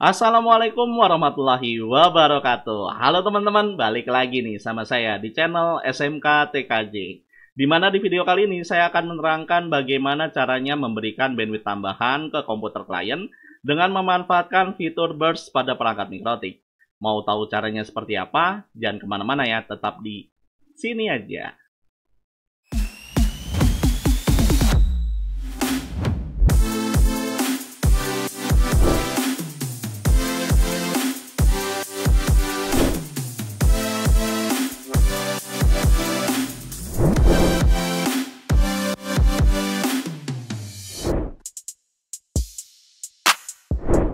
Assalamualaikum warahmatullahi wabarakatuh. Halo teman-teman, balik lagi nih sama saya di channel SMK TKJ. Dimana di video kali ini saya akan menerangkan bagaimana caranya memberikan bandwidth tambahan ke komputer klien dengan memanfaatkan fitur burst pada perangkat mikrotik. Mau tahu caranya seperti apa? Jangan kemana-mana ya, tetap di sini aja.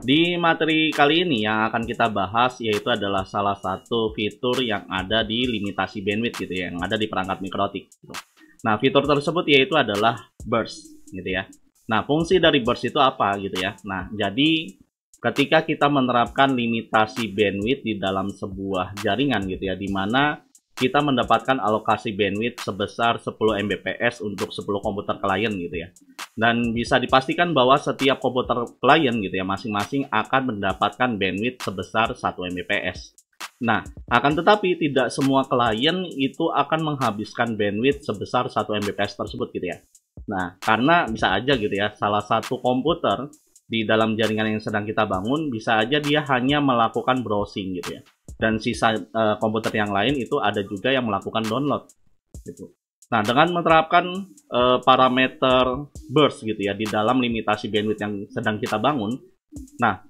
Di materi kali ini yang akan kita bahas yaitu adalah salah satu fitur yang ada di limitasi bandwidth gitu ya, yang ada di perangkat mikrotik. Gitu. Nah, fitur tersebut yaitu adalah burst gitu ya. Nah, fungsi dari burst itu apa gitu ya. Nah, jadi ketika kita menerapkan limitasi bandwidth di dalam sebuah jaringan gitu ya, di mana kita mendapatkan alokasi bandwidth sebesar 10 Mbps untuk 10 komputer klien gitu ya dan bisa dipastikan bahwa setiap komputer klien gitu ya masing-masing akan mendapatkan bandwidth sebesar 1 Mbps. Nah, akan tetapi tidak semua klien itu akan menghabiskan bandwidth sebesar 1 Mbps tersebut gitu ya. Nah, karena bisa aja gitu ya, salah satu komputer di dalam jaringan yang sedang kita bangun bisa aja dia hanya melakukan browsing gitu ya. Dan sisa uh, komputer yang lain itu ada juga yang melakukan download gitu. Nah, dengan menerapkan uh, parameter burst gitu ya di dalam limitasi bandwidth yang sedang kita bangun, nah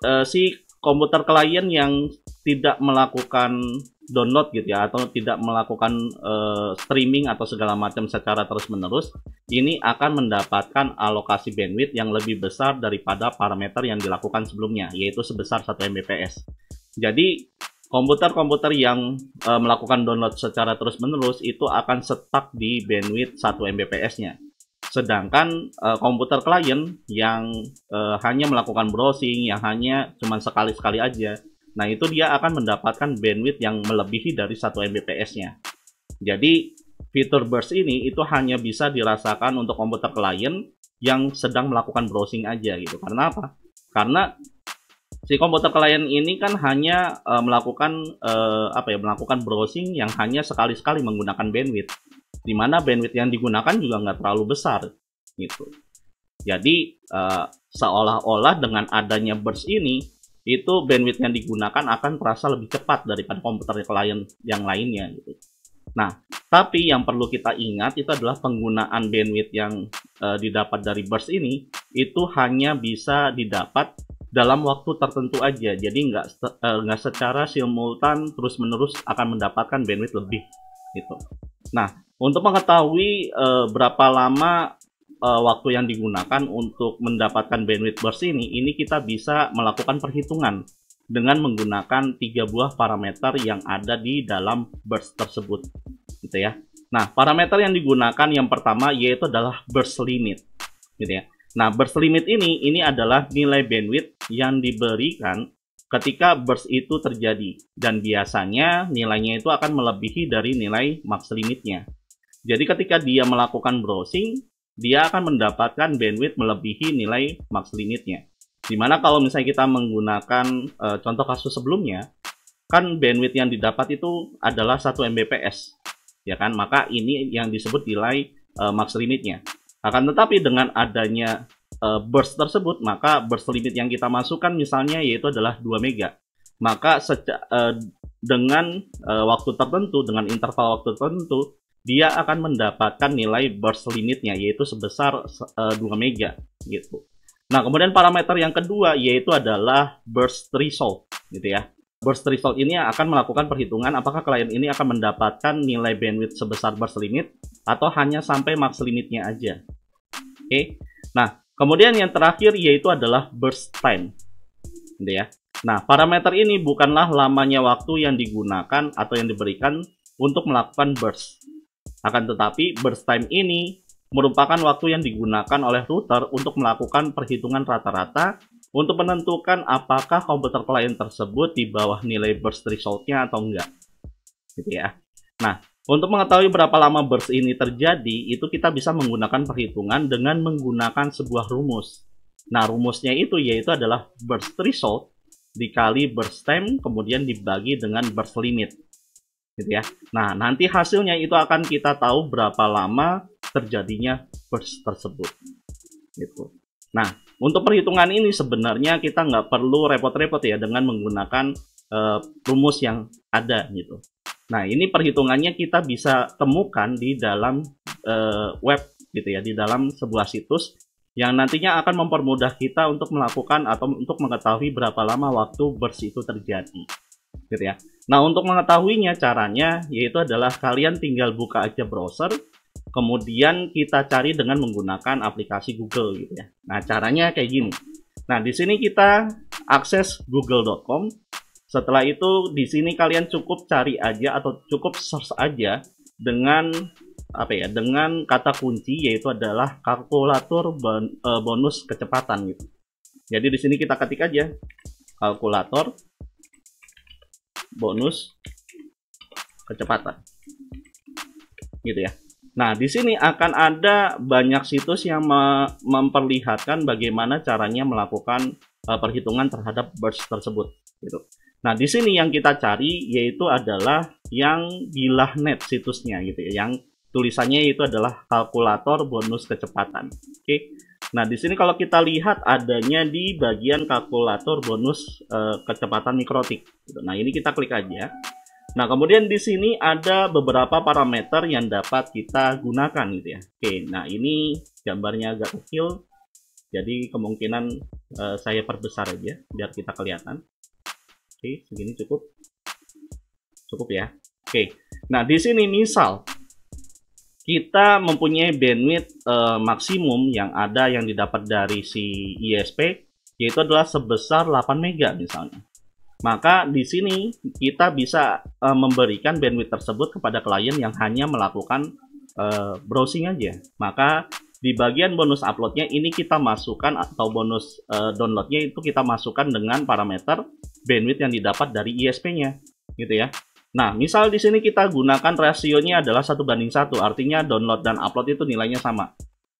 uh, si komputer klien yang tidak melakukan download gitu ya atau tidak melakukan uh, streaming atau segala macam secara terus-menerus, ini akan mendapatkan alokasi bandwidth yang lebih besar daripada parameter yang dilakukan sebelumnya, yaitu sebesar 1 Mbps. Jadi komputer-komputer yang e, melakukan download secara terus-menerus itu akan stuck di bandwidth 1 Mbps-nya. Sedangkan e, komputer klien yang e, hanya melakukan browsing, yang hanya cuma sekali-sekali aja, nah itu dia akan mendapatkan bandwidth yang melebihi dari 1 Mbps-nya. Jadi fitur burst ini itu hanya bisa dirasakan untuk komputer klien yang sedang melakukan browsing aja gitu. Karena apa? Karena si komputer klien ini kan hanya uh, melakukan uh, apa ya melakukan browsing yang hanya sekali-sekali menggunakan bandwidth di mana bandwidth yang digunakan juga nggak terlalu besar gitu jadi uh, seolah-olah dengan adanya burst ini itu bandwidth yang digunakan akan terasa lebih cepat daripada komputer klien yang lainnya gitu nah tapi yang perlu kita ingat itu adalah penggunaan bandwidth yang uh, didapat dari burst ini itu hanya bisa didapat dalam waktu tertentu aja jadi nggak eh, nggak uh, secara simultan terus menerus akan mendapatkan bandwidth lebih gitu nah untuk mengetahui uh, berapa lama uh, waktu yang digunakan untuk mendapatkan bandwidth burst ini ini kita bisa melakukan perhitungan dengan menggunakan tiga buah parameter yang ada di dalam burst tersebut gitu ya nah parameter yang digunakan yang pertama yaitu adalah burst limit gitu ya Nah, burst limit ini ini adalah nilai bandwidth yang diberikan ketika burst itu terjadi dan biasanya nilainya itu akan melebihi dari nilai max limitnya. Jadi ketika dia melakukan browsing, dia akan mendapatkan bandwidth melebihi nilai max limitnya. Dimana kalau misalnya kita menggunakan e, contoh kasus sebelumnya, kan bandwidth yang didapat itu adalah 1 Mbps, ya kan? Maka ini yang disebut nilai e, max limitnya. Akan tetapi dengan adanya uh, burst tersebut, maka burst limit yang kita masukkan misalnya yaitu adalah 2 mega. Maka uh, dengan uh, waktu tertentu, dengan interval waktu tertentu, dia akan mendapatkan nilai burst limitnya yaitu sebesar uh, 2 mega gitu. Nah, kemudian parameter yang kedua yaitu adalah burst threshold gitu ya. Burst threshold ini akan melakukan perhitungan apakah klien ini akan mendapatkan nilai bandwidth sebesar burst limit atau hanya sampai max limitnya aja Oke. Okay? Nah, kemudian yang terakhir yaitu adalah burst time. Gitu ya. Nah, parameter ini bukanlah lamanya waktu yang digunakan atau yang diberikan untuk melakukan burst. Akan tetapi, burst time ini merupakan waktu yang digunakan oleh router untuk melakukan perhitungan rata-rata untuk menentukan apakah komputer klien tersebut di bawah nilai burst resultnya atau enggak. Gitu ya. Nah, untuk mengetahui berapa lama burst ini terjadi, itu kita bisa menggunakan perhitungan dengan menggunakan sebuah rumus. Nah, rumusnya itu yaitu adalah burst threshold dikali burst time kemudian dibagi dengan burst limit. Gitu ya. Nah, nanti hasilnya itu akan kita tahu berapa lama terjadinya burst tersebut. Gitu. Nah, untuk perhitungan ini sebenarnya kita nggak perlu repot-repot ya dengan menggunakan uh, rumus yang ada gitu. Nah, ini perhitungannya kita bisa temukan di dalam uh, web gitu ya, di dalam sebuah situs yang nantinya akan mempermudah kita untuk melakukan atau untuk mengetahui berapa lama waktu burst itu terjadi gitu ya. Nah, untuk mengetahuinya caranya yaitu adalah kalian tinggal buka aja browser, kemudian kita cari dengan menggunakan aplikasi Google gitu ya. Nah, caranya kayak gini. Nah, di sini kita akses google.com setelah itu di sini kalian cukup cari aja atau cukup search aja dengan apa ya dengan kata kunci yaitu adalah kalkulator e, bonus kecepatan gitu. Jadi di sini kita ketik aja kalkulator bonus kecepatan. Gitu ya. Nah, di sini akan ada banyak situs yang memperlihatkan bagaimana caranya melakukan e, perhitungan terhadap burst tersebut gitu. Nah, di sini yang kita cari yaitu adalah yang net situsnya gitu ya, yang tulisannya itu adalah kalkulator bonus kecepatan. Oke. Okay. Nah, di sini kalau kita lihat adanya di bagian kalkulator bonus uh, kecepatan mikrotik. Gitu. Nah, ini kita klik aja. Nah, kemudian di sini ada beberapa parameter yang dapat kita gunakan gitu ya. Oke, okay. nah ini gambarnya agak kecil. Jadi kemungkinan uh, saya perbesar aja biar kita kelihatan oke segini cukup cukup ya oke nah di sini misal kita mempunyai bandwidth uh, maksimum yang ada yang didapat dari si ISP yaitu adalah sebesar 8 mega misalnya maka di sini kita bisa uh, memberikan bandwidth tersebut kepada klien yang hanya melakukan uh, browsing aja maka di bagian bonus uploadnya ini kita masukkan atau bonus uh, downloadnya itu kita masukkan dengan parameter bandwidth yang didapat dari ISP-nya gitu ya. Nah, misal di sini kita gunakan rasionya adalah satu banding satu, artinya download dan upload itu nilainya sama.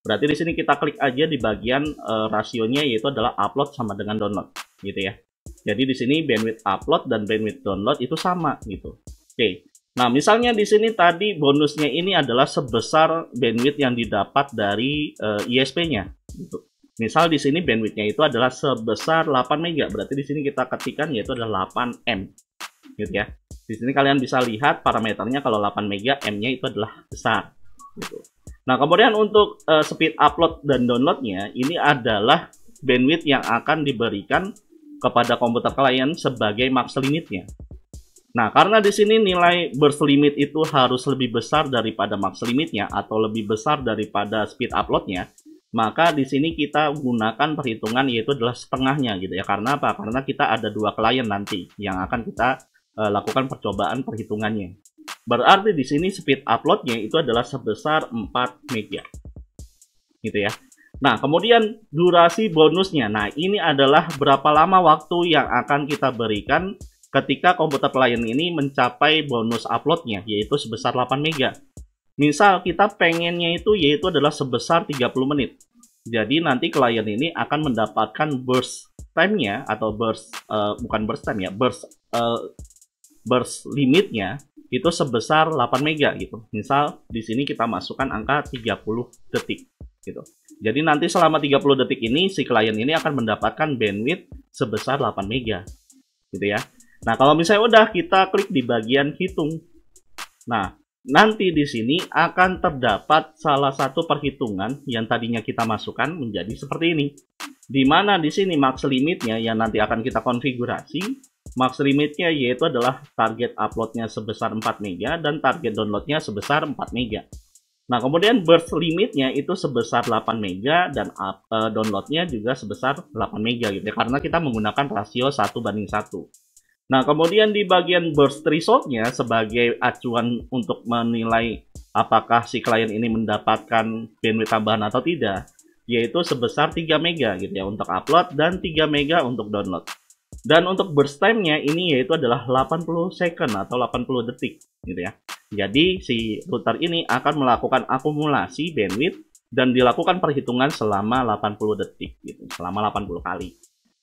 Berarti di sini kita klik aja di bagian uh, rasionya yaitu adalah upload sama dengan download gitu ya. Jadi di sini bandwidth upload dan bandwidth download itu sama gitu. Oke, okay. Nah, misalnya di sini tadi bonusnya ini adalah sebesar bandwidth yang didapat dari uh, eh, ISP-nya. Gitu. Misal di sini bandwidth-nya itu adalah sebesar 8 MB, berarti di sini kita ketikkan yaitu adalah 8M. Gitu ya. Di sini kalian bisa lihat parameternya kalau 8 MB, M-nya itu adalah besar. Gitu. Nah, kemudian untuk uh, speed upload dan download-nya ini adalah bandwidth yang akan diberikan kepada komputer klien sebagai max limitnya Nah, karena di sini nilai burst limit itu harus lebih besar daripada max limitnya atau lebih besar daripada speed uploadnya, maka di sini kita gunakan perhitungan yaitu adalah setengahnya gitu ya. Karena apa? Karena kita ada dua klien nanti yang akan kita uh, lakukan percobaan perhitungannya. Berarti di sini speed uploadnya itu adalah sebesar 4 mega. Gitu ya. Nah, kemudian durasi bonusnya. Nah, ini adalah berapa lama waktu yang akan kita berikan ketika komputer klien ini mencapai bonus uploadnya yaitu sebesar 8 mega. Misal kita pengennya itu yaitu adalah sebesar 30 menit. Jadi nanti klien ini akan mendapatkan burst time-nya atau burst uh, bukan burst time ya, burst uh, burst limitnya itu sebesar 8 mega gitu. Misal di sini kita masukkan angka 30 detik gitu. Jadi nanti selama 30 detik ini si klien ini akan mendapatkan bandwidth sebesar 8 mega gitu ya. Nah, kalau misalnya udah kita klik di bagian hitung. Nah, nanti di sini akan terdapat salah satu perhitungan yang tadinya kita masukkan menjadi seperti ini. Di mana di sini max limitnya yang nanti akan kita konfigurasi, max limitnya yaitu adalah target uploadnya sebesar 4 mega dan target downloadnya sebesar 4 mega. Nah, kemudian burst limitnya itu sebesar 8 mega dan uh, downloadnya juga sebesar 8 mega gitu ya, karena kita menggunakan rasio 1 banding 1. Nah, kemudian di bagian burst resultnya sebagai acuan untuk menilai apakah si klien ini mendapatkan bandwidth tambahan atau tidak, yaitu sebesar 3 mega gitu ya untuk upload dan 3 mega untuk download. Dan untuk burst time-nya ini yaitu adalah 80 second atau 80 detik gitu ya. Jadi si router ini akan melakukan akumulasi bandwidth dan dilakukan perhitungan selama 80 detik gitu, selama 80 kali.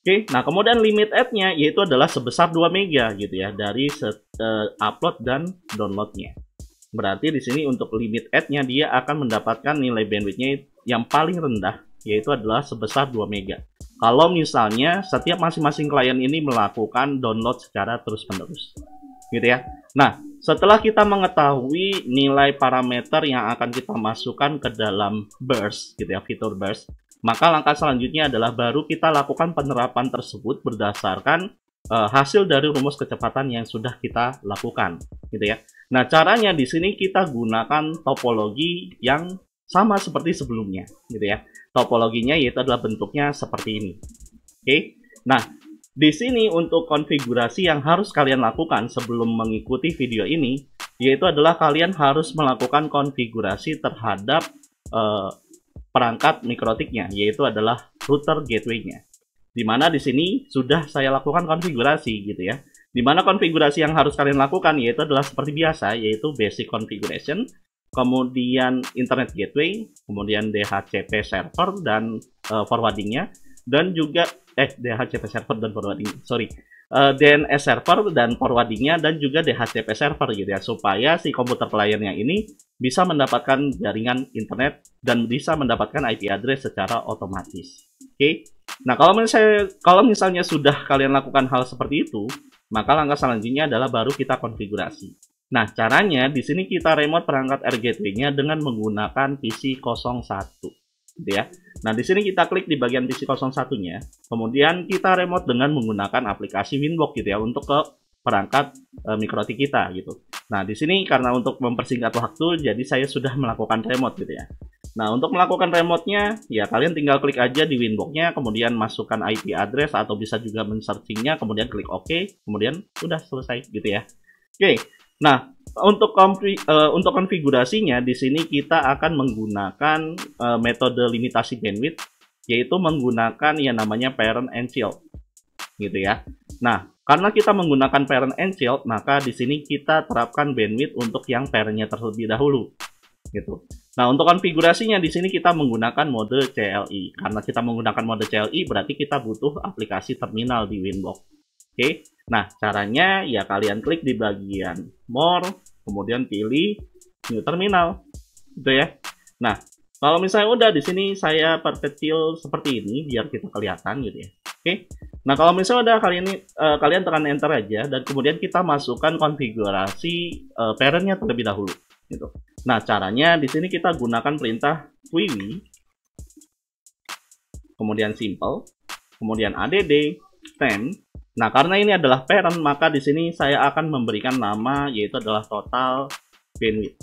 Oke, okay, nah kemudian limit add nya yaitu adalah sebesar 2 mega gitu ya dari set, uh, upload dan downloadnya. Berarti di sini untuk limit add nya dia akan mendapatkan nilai bandwidth-nya yang paling rendah yaitu adalah sebesar 2 mega. Kalau misalnya setiap masing-masing klien ini melakukan download secara terus-menerus. Gitu ya. Nah, setelah kita mengetahui nilai parameter yang akan kita masukkan ke dalam burst gitu ya, fitur burst maka langkah selanjutnya adalah baru kita lakukan penerapan tersebut berdasarkan uh, hasil dari rumus kecepatan yang sudah kita lakukan, gitu ya. Nah, caranya di sini kita gunakan topologi yang sama seperti sebelumnya, gitu ya. Topologinya yaitu adalah bentuknya seperti ini. Oke. Okay? Nah, di sini untuk konfigurasi yang harus kalian lakukan sebelum mengikuti video ini yaitu adalah kalian harus melakukan konfigurasi terhadap uh, perangkat mikrotiknya, yaitu adalah router gateway-nya. Di di sini sudah saya lakukan konfigurasi gitu ya. dimana konfigurasi yang harus kalian lakukan yaitu adalah seperti biasa, yaitu basic configuration, kemudian internet gateway, kemudian DHCP server dan uh, forwardingnya, dan juga eh DHCP server dan forwarding, sorry, uh, eh, DNS server dan forwardingnya dan juga DHCP server gitu ya supaya si komputer pelayannya ini bisa mendapatkan jaringan internet dan bisa mendapatkan IP address secara otomatis. Oke. Okay? Nah, kalau misalnya kalau misalnya sudah kalian lakukan hal seperti itu, maka langkah selanjutnya adalah baru kita konfigurasi. Nah, caranya di sini kita remote perangkat rgt nya dengan menggunakan PC 01 gitu ya. Nah, di sini kita klik di bagian PC01-nya. Kemudian kita remote dengan menggunakan aplikasi Winbox gitu ya untuk ke perangkat e, mikroti kita gitu. Nah, di sini karena untuk mempersingkat waktu jadi saya sudah melakukan remote gitu ya. Nah, untuk melakukan remote-nya, ya kalian tinggal klik aja di Winbox-nya, kemudian masukkan IP address atau bisa juga men kemudian klik OK, kemudian sudah selesai gitu ya. Oke, nah untuk konfi, uh, untuk konfigurasinya di sini kita akan menggunakan uh, metode limitasi bandwidth yaitu menggunakan yang namanya parent and child gitu ya. Nah, karena kita menggunakan parent and child, maka di sini kita terapkan bandwidth untuk yang parentnya terlebih dahulu. Gitu. Nah, untuk konfigurasinya di sini kita menggunakan mode CLI. Karena kita menggunakan mode CLI, berarti kita butuh aplikasi terminal di Winbox. Oke. Okay? Nah, caranya ya kalian klik di bagian more, kemudian pilih new terminal. Gitu ya. Nah, kalau misalnya udah di sini saya perkecil seperti ini biar kita kelihatan gitu ya. Oke. Nah, kalau misalnya udah kalian uh, kalian tekan enter aja dan kemudian kita masukkan konfigurasi uh, parentnya terlebih dahulu gitu. Nah, caranya di sini kita gunakan perintah Wiwi, kemudian simple, kemudian add, temp, Nah, karena ini adalah parent, maka di sini saya akan memberikan nama yaitu adalah total bandwidth.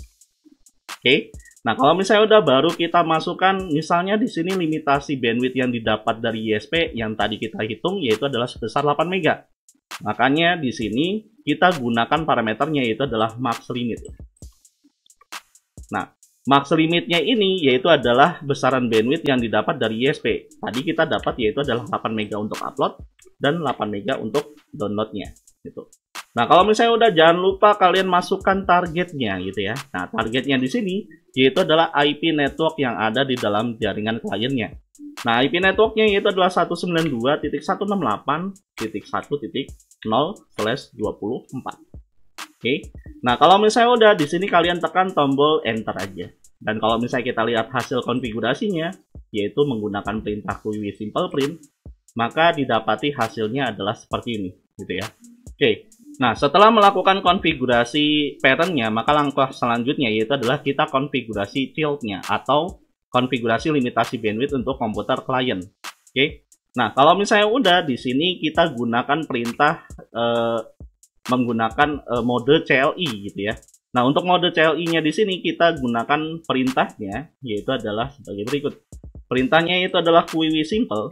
Oke. Nah, kalau misalnya udah baru kita masukkan misalnya di sini limitasi bandwidth yang didapat dari ISP yang tadi kita hitung yaitu adalah sebesar 8 MB. Makanya di sini kita gunakan parameternya yaitu adalah max limit. Nah, Max limitnya ini yaitu adalah besaran bandwidth yang didapat dari ISP. Tadi kita dapat yaitu adalah 8 mega untuk upload dan 8 mega untuk downloadnya gitu. Nah, kalau misalnya udah jangan lupa kalian masukkan targetnya gitu ya. Nah, targetnya di sini yaitu adalah IP network yang ada di dalam jaringan kliennya. Nah, IP networknya yaitu adalah 192.168.1.0/24 okay? nah kalau misalnya udah di sini kalian tekan tombol enter aja dan kalau misalnya kita lihat hasil konfigurasinya yaitu menggunakan perintah QW simple print maka didapati hasilnya adalah seperti ini gitu ya oke okay. Nah, setelah melakukan konfigurasi patternnya, maka langkah selanjutnya yaitu adalah kita konfigurasi tiltnya atau konfigurasi limitasi bandwidth untuk komputer klien. Oke. Okay? Nah, kalau misalnya udah di sini kita gunakan perintah eh, menggunakan uh, mode CLI e gitu ya. Nah, untuk mode CLI-nya di sini kita gunakan perintahnya yaitu adalah sebagai berikut. Perintahnya itu adalah QWI simple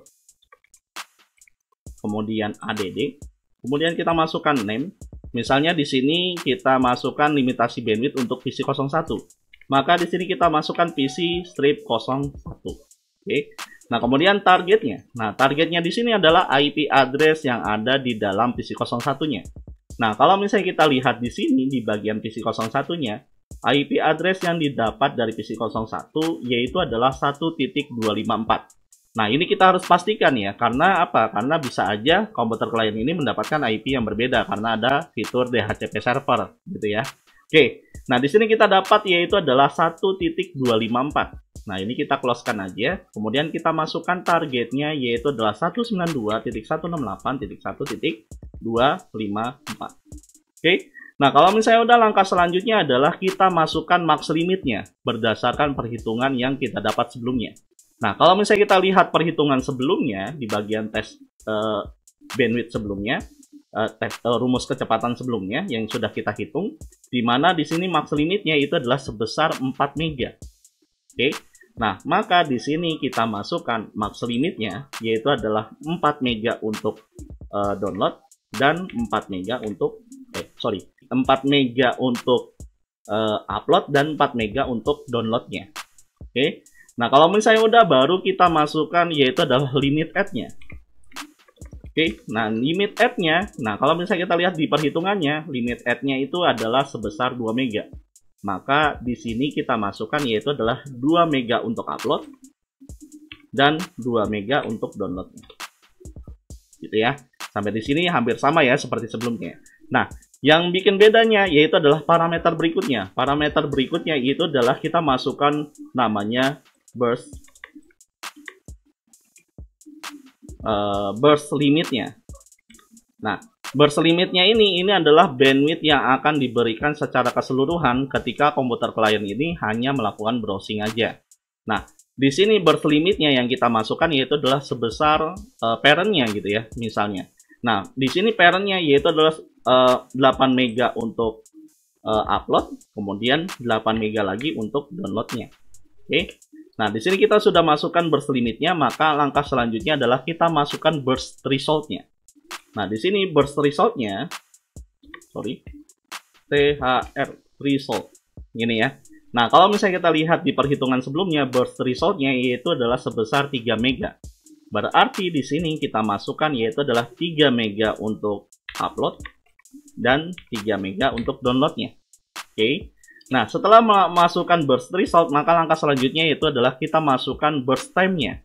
kemudian add. Kemudian kita masukkan name. Misalnya di sini kita masukkan limitasi bandwidth untuk PC 01. Maka di sini kita masukkan PC strip 01. Oke. Nah, kemudian targetnya. Nah, targetnya di sini adalah IP address yang ada di dalam PC 01-nya. Nah, kalau misalnya kita lihat di sini di bagian PC01-nya, IP address yang didapat dari PC01 yaitu adalah 1.254. Nah, ini kita harus pastikan ya, karena apa? Karena bisa aja komputer klien ini mendapatkan IP yang berbeda karena ada fitur DHCP server gitu ya. Oke, nah di sini kita dapat yaitu adalah 1.254. Nah, ini kita close-kan aja. Kemudian kita masukkan targetnya yaitu adalah 192.168.1.1 2, 5, 4. Oke. Nah, kalau misalnya udah langkah selanjutnya adalah kita masukkan max limitnya berdasarkan perhitungan yang kita dapat sebelumnya. Nah, kalau misalnya kita lihat perhitungan sebelumnya di bagian tes uh, bandwidth sebelumnya, uh, tes, uh, rumus kecepatan sebelumnya yang sudah kita hitung, di mana di sini max limitnya itu adalah sebesar 4 mega. Oke. Nah, maka di sini kita masukkan max limitnya yaitu adalah 4 mega untuk uh, download dan 4 mega untuk eh sorry 4 mega untuk uh, upload dan 4 mega untuk downloadnya oke okay? nah kalau misalnya udah baru kita masukkan yaitu adalah limit add nya oke okay? nah limit add nya nah kalau misalnya kita lihat di perhitungannya limit add nya itu adalah sebesar 2 mega maka di sini kita masukkan yaitu adalah 2 mega untuk upload dan 2 mega untuk downloadnya gitu ya Sampai di sini hampir sama ya seperti sebelumnya. Nah, yang bikin bedanya yaitu adalah parameter berikutnya. Parameter berikutnya itu adalah kita masukkan namanya burst uh, eh, burst limitnya. Nah, burst limitnya ini ini adalah bandwidth yang akan diberikan secara keseluruhan ketika komputer klien ini hanya melakukan browsing aja. Nah, di sini burst limitnya yang kita masukkan yaitu adalah sebesar uh, parentnya gitu ya, misalnya. Nah, di sini parentnya yaitu adalah uh, eh, 8 mega untuk uh, upload, kemudian 8 mega lagi untuk downloadnya. Oke. Okay. Nah, di sini kita sudah masukkan burst limitnya, maka langkah selanjutnya adalah kita masukkan burst resultnya. Nah, di sini burst resultnya, sorry, THR result, ini ya. Nah, kalau misalnya kita lihat di perhitungan sebelumnya, burst resultnya yaitu adalah sebesar 3 mega. Berarti di sini kita masukkan yaitu adalah 3 mega untuk upload dan 3 mega untuk downloadnya. Oke. Okay. Nah, setelah memasukkan burst result, maka langkah selanjutnya yaitu adalah kita masukkan burst time-nya.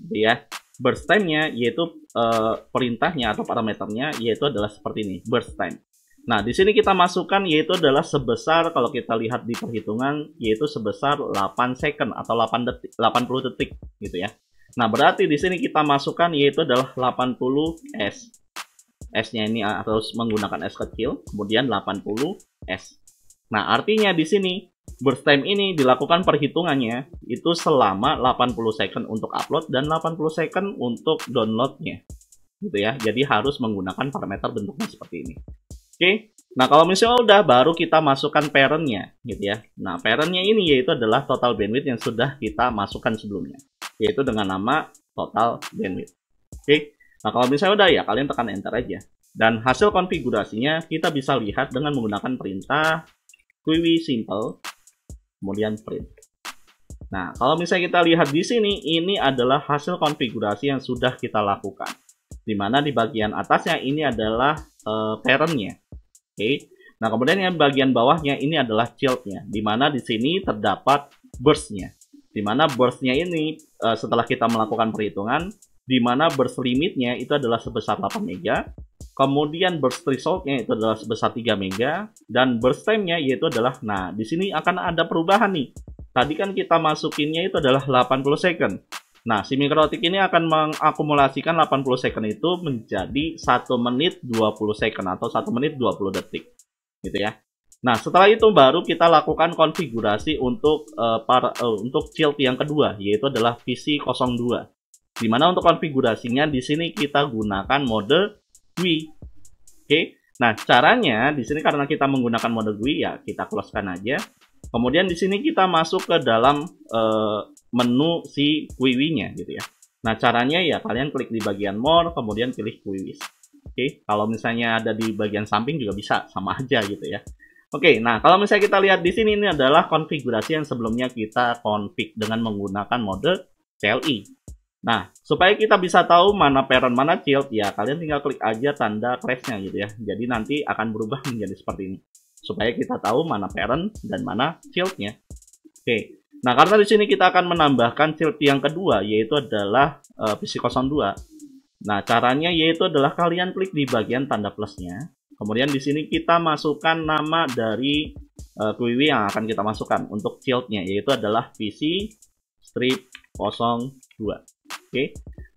Gitu ya. Burst time-nya yaitu uh, perintahnya atau parameternya yaitu adalah seperti ini, burst time. Nah, di sini kita masukkan yaitu adalah sebesar kalau kita lihat di perhitungan yaitu sebesar 8 second atau 8 detik, 80 detik gitu ya. Nah, berarti di sini kita masukkan yaitu adalah 80S. S-nya ini harus menggunakan S kecil, kemudian 80S. Nah, artinya di sini burst time ini dilakukan perhitungannya itu selama 80 second untuk upload dan 80 second untuk downloadnya. Gitu ya. Jadi harus menggunakan parameter bentuknya seperti ini. Oke. Nah, kalau misalnya udah baru kita masukkan parent-nya gitu ya. Nah, parent-nya ini yaitu adalah total bandwidth yang sudah kita masukkan sebelumnya yaitu dengan nama total bandwidth. Oke, okay? nah kalau misalnya udah ya kalian tekan enter aja. Dan hasil konfigurasinya kita bisa lihat dengan menggunakan perintah query simple, kemudian print. Nah, kalau misalnya kita lihat di sini, ini adalah hasil konfigurasi yang sudah kita lakukan. Dimana di bagian atasnya ini adalah uh, parent-nya. Oke, okay? Nah, kemudian yang bagian bawahnya ini adalah childnya, di mana di sini terdapat burstnya di mana burstnya ini uh, setelah kita melakukan perhitungan di mana burst limitnya itu adalah sebesar 8 mega kemudian burst threshold-nya itu adalah sebesar 3 mega dan burst time-nya yaitu adalah nah di sini akan ada perubahan nih tadi kan kita masukinnya itu adalah 80 second Nah, si mikrotik ini akan mengakumulasikan 80 second itu menjadi 1 menit 20 second atau 1 menit 20 detik. Gitu ya. Nah, setelah itu baru kita lakukan konfigurasi untuk uh, para, uh, untuk shield yang kedua, yaitu adalah PC02. Dimana untuk konfigurasinya di sini kita gunakan mode GUI. Oke, okay? nah caranya di sini karena kita menggunakan mode GUI ya kita close-kan aja. Kemudian di sini kita masuk ke dalam uh, menu si GUI-nya gitu ya. Nah caranya ya kalian klik di bagian more, kemudian pilih GUI. Oke, okay? kalau misalnya ada di bagian samping juga bisa, sama aja gitu ya. Oke, nah kalau misalnya kita lihat di sini ini adalah konfigurasi yang sebelumnya kita config dengan menggunakan mode CLI. Nah, supaya kita bisa tahu mana parent mana child, ya kalian tinggal klik aja tanda crash-nya gitu ya. Jadi nanti akan berubah menjadi seperti ini. Supaya kita tahu mana parent dan mana childnya. Oke, nah karena di sini kita akan menambahkan child yang kedua, yaitu adalah uh, eh, PC02. Nah, caranya yaitu adalah kalian klik di bagian tanda plusnya. Kemudian di sini kita masukkan nama dari uh, eh, query yang akan kita masukkan untuk fieldnya yaitu adalah PC strip 02. Oke. Okay.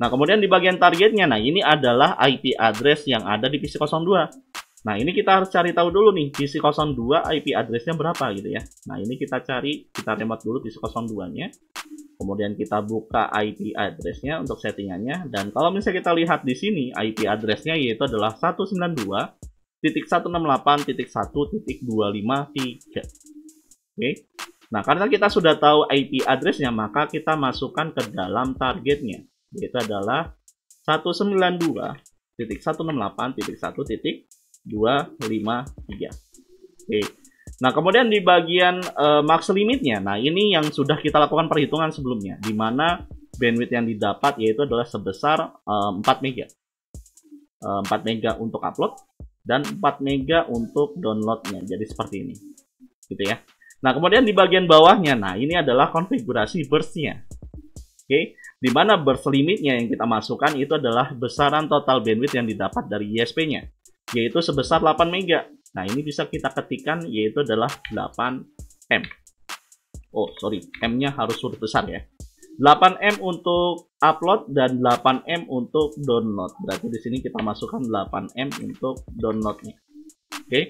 Nah, kemudian di bagian targetnya nah ini adalah IP address yang ada di PC 02. Nah, ini kita harus cari tahu dulu nih PC 02 IP address-nya berapa gitu ya. Nah, ini kita cari, kita remote dulu PC 02-nya. Kemudian kita buka IP address-nya untuk settingannya dan kalau misalnya kita lihat di sini IP address-nya yaitu adalah 192 titik 168 titik 1 titik 253 oke nah karena kita sudah tahu IP addressnya maka kita masukkan ke dalam targetnya yaitu adalah 192 titik 168 titik 1 titik 253 oke nah kemudian di bagian uh, max limitnya nah ini yang sudah kita lakukan perhitungan sebelumnya di mana bandwidth yang didapat yaitu adalah sebesar uh, eh, 4 mega 4 eh, mega untuk upload dan 4 mega untuk downloadnya jadi seperti ini gitu ya nah kemudian di bagian bawahnya nah ini adalah konfigurasi burstnya oke okay? di mana burst limitnya yang kita masukkan itu adalah besaran total bandwidth yang didapat dari ISP-nya yaitu sebesar 8 mega nah ini bisa kita ketikkan yaitu adalah 8 m oh sorry m-nya harus huruf besar ya 8M untuk upload dan 8M untuk download. Berarti di sini kita masukkan 8M untuk downloadnya. Oke. Okay.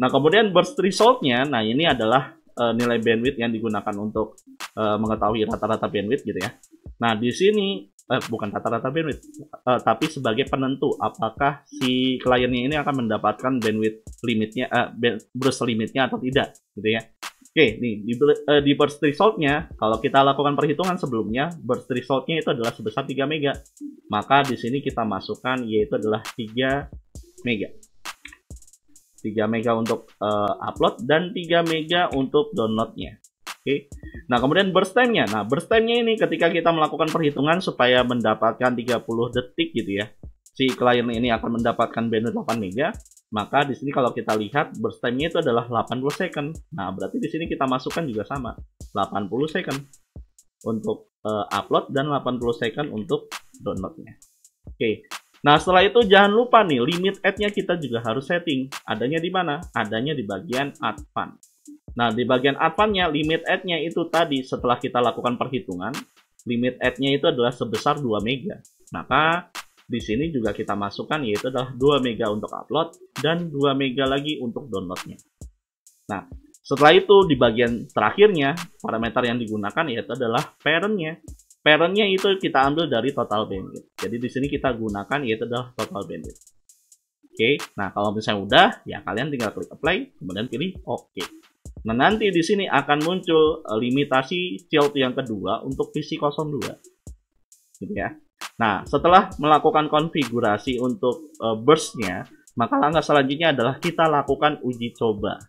Nah, kemudian burst resultnya, nah ini adalah uh, nilai bandwidth yang digunakan untuk uh, mengetahui rata-rata bandwidth gitu ya. Nah, di sini eh, bukan rata-rata bandwidth, eh, tapi sebagai penentu apakah si kliennya ini akan mendapatkan bandwidth limitnya, eh, burst limitnya atau tidak, gitu ya. Oke, nih di, uh, di burst resultnya, kalau kita lakukan perhitungan sebelumnya, burst resultnya itu adalah sebesar 3 mega. Maka di sini kita masukkan yaitu adalah 3 mega. 3 mega untuk uh, upload dan 3 mega untuk downloadnya. Oke. Nah, kemudian burst time-nya. Nah, burst time-nya ini ketika kita melakukan perhitungan supaya mendapatkan 30 detik gitu ya. Si klien ini akan mendapatkan bandwidth 8 mega maka di sini kalau kita lihat burst time-nya itu adalah 80 second. Nah, berarti di sini kita masukkan juga sama, 80 second untuk uh, upload dan 80 second untuk downloadnya. Oke. Okay. Nah, setelah itu jangan lupa nih, limit add nya kita juga harus setting. Adanya di mana? Adanya di bagian add fun. Nah, di bagian add fun nya limit add nya itu tadi setelah kita lakukan perhitungan, limit add nya itu adalah sebesar 2 mega. Maka di sini juga kita masukkan yaitu adalah 2 mega untuk upload dan 2 mega lagi untuk downloadnya. Nah, setelah itu di bagian terakhirnya parameter yang digunakan yaitu adalah parentnya. Parentnya itu kita ambil dari total bandwidth. Jadi di sini kita gunakan yaitu adalah total bandwidth. Oke, nah kalau misalnya udah, ya kalian tinggal klik apply, kemudian pilih OK. Nah nanti di sini akan muncul eh, limitasi tilt yang kedua untuk PC02. Gitu ya. Nah, setelah melakukan konfigurasi untuk uh, burst-nya, maka langkah selanjutnya adalah kita lakukan uji coba.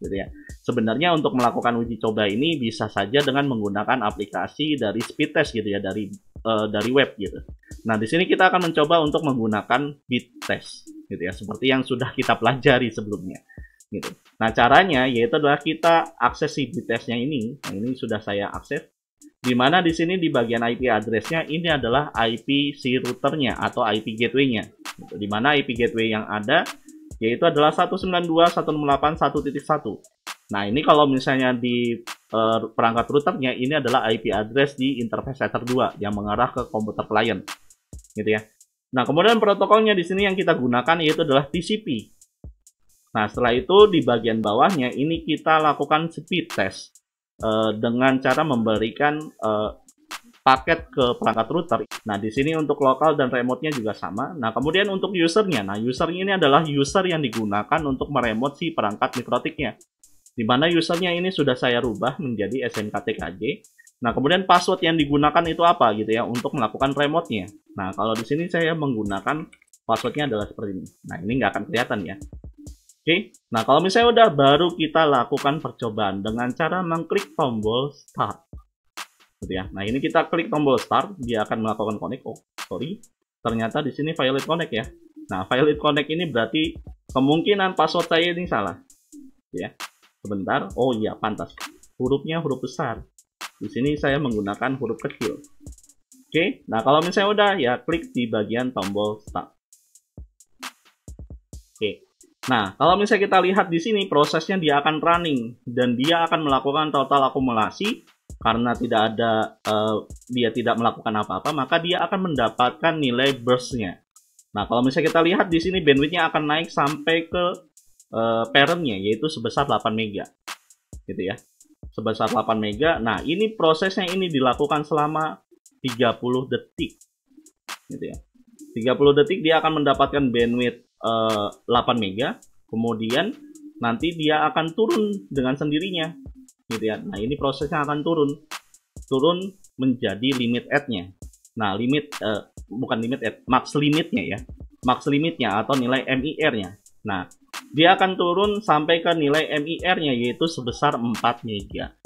Gitu ya. Sebenarnya untuk melakukan uji coba ini bisa saja dengan menggunakan aplikasi dari speed test gitu ya dari uh, dari web gitu. Nah, di sini kita akan mencoba untuk menggunakan bit test gitu ya, seperti yang sudah kita pelajari sebelumnya gitu. Nah, caranya yaitu adalah kita akses si bit testnya ini. Nah, ini sudah saya akses di mana di sini di bagian IP address-nya ini adalah IP si routernya atau IP gateway-nya. Gitu. mana IP gateway yang ada yaitu adalah 192.168.1.1. Nah ini kalau misalnya di uh, perangkat routernya ini adalah IP address di interface setter 2 yang mengarah ke komputer client gitu ya. Nah kemudian protokolnya di sini yang kita gunakan yaitu adalah TCP. Nah setelah itu di bagian bawahnya ini kita lakukan speed test. Eh, dengan cara memberikan uh, paket ke perangkat router. Nah, di sini untuk lokal dan remote-nya juga sama. Nah, kemudian untuk usernya. Nah, usernya ini adalah user yang digunakan untuk meremote si perangkat mikrotiknya. Di mana usernya ini sudah saya rubah menjadi SMKTKJ. Nah, kemudian password yang digunakan itu apa gitu ya untuk melakukan remote-nya. Nah, kalau di sini saya menggunakan passwordnya adalah seperti ini. Nah, ini nggak akan kelihatan ya. Oke, nah kalau misalnya udah baru kita lakukan percobaan dengan cara mengklik tombol start. Gitu ya. Nah ini kita klik tombol start, dia akan melakukan connect. Oh, sorry, ternyata di sini Violet Connect ya. Nah Violet Connect ini berarti kemungkinan password saya ini salah. Gitu ya, sebentar. Oh iya, pantas. Hurufnya huruf besar. Di sini saya menggunakan huruf kecil. Oke, nah kalau misalnya udah ya klik di bagian tombol start. Nah, kalau misalnya kita lihat di sini prosesnya dia akan running dan dia akan melakukan total akumulasi karena tidak ada uh, dia tidak melakukan apa-apa maka dia akan mendapatkan nilai burst-nya. Nah, kalau misalnya kita lihat di sini bandwidth-nya akan naik sampai ke uh, parent-nya yaitu sebesar 8 mega. Gitu ya. Sebesar 8 mega. Nah, ini prosesnya ini dilakukan selama 30 detik. Gitu ya. 30 detik dia akan mendapatkan bandwidth 8 eh, mega kemudian nanti dia akan turun dengan sendirinya gitu ya nah ini prosesnya akan turun turun menjadi limit add-nya nah limit uh, bukan limit add max limitnya ya max limitnya atau nilai MIR-nya nah dia akan turun sampai ke nilai MIR-nya yaitu sebesar 4 mega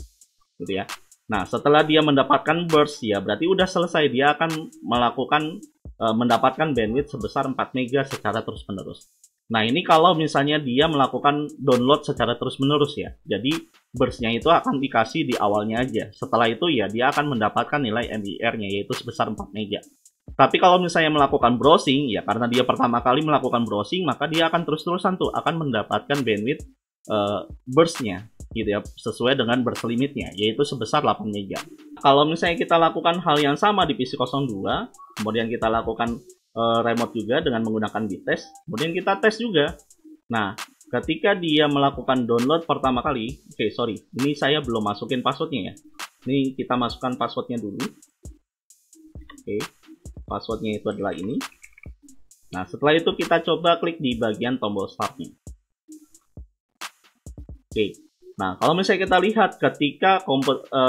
gitu ya Nah, setelah dia mendapatkan burst ya, berarti udah selesai dia akan melakukan e, mendapatkan bandwidth sebesar 4 mega secara terus-menerus. Nah, ini kalau misalnya dia melakukan download secara terus-menerus ya. Jadi, burstnya itu akan dikasih di awalnya aja. Setelah itu ya dia akan mendapatkan nilai MBR-nya yaitu sebesar 4 mega. Tapi kalau misalnya melakukan browsing ya karena dia pertama kali melakukan browsing maka dia akan terus-terusan tuh akan mendapatkan bandwidth e, burst-nya gitu ya sesuai dengan berselimitnya yaitu sebesar 8 mega. Kalau misalnya kita lakukan hal yang sama di PC 02, kemudian kita lakukan e, remote juga dengan menggunakan bitest, kemudian kita tes juga. Nah, ketika dia melakukan download pertama kali, oke okay, sorry, ini saya belum masukin passwordnya ya. Ini kita masukkan passwordnya dulu. Oke, okay, passwordnya itu adalah ini. Nah, setelah itu kita coba klik di bagian tombol startnya. Oke, okay. Nah, kalau misalnya kita lihat ketika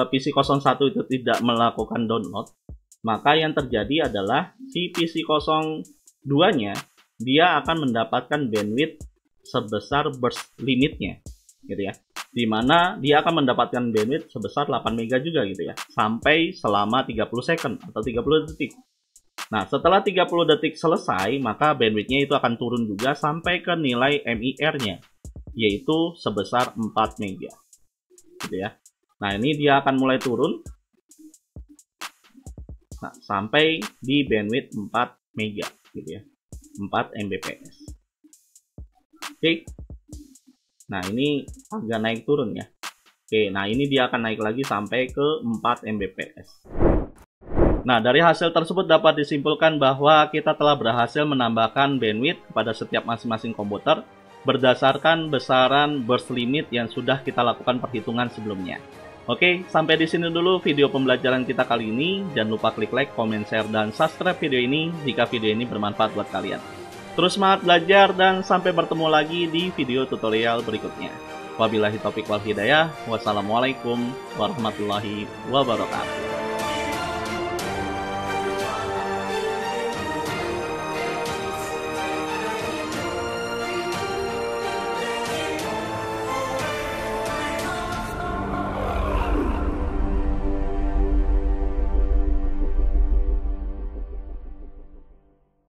PC eh, 01 itu tidak melakukan download, maka yang terjadi adalah si PC 02-nya dia akan mendapatkan bandwidth sebesar burst limitnya, gitu ya. Dimana dia akan mendapatkan bandwidth sebesar 8 mega juga gitu ya, sampai selama 30 second atau 30 detik. Nah, setelah 30 detik selesai, maka bandwidthnya itu akan turun juga sampai ke nilai MIR-nya, yaitu sebesar 4 mega gitu ya nah ini dia akan mulai turun nah, sampai di bandwidth 4 mega gitu ya 4 Mbps oke nah ini agak naik turun ya oke nah ini dia akan naik lagi sampai ke 4 Mbps Nah, dari hasil tersebut dapat disimpulkan bahwa kita telah berhasil menambahkan bandwidth pada setiap masing-masing komputer berdasarkan besaran burst limit yang sudah kita lakukan perhitungan sebelumnya. Oke, sampai di sini dulu video pembelajaran kita kali ini. Jangan lupa klik like, comment, share, dan subscribe video ini jika video ini bermanfaat buat kalian. Terus semangat belajar dan sampai bertemu lagi di video tutorial berikutnya. Wabillahi topik wal hidayah. Wassalamualaikum warahmatullahi wabarakatuh.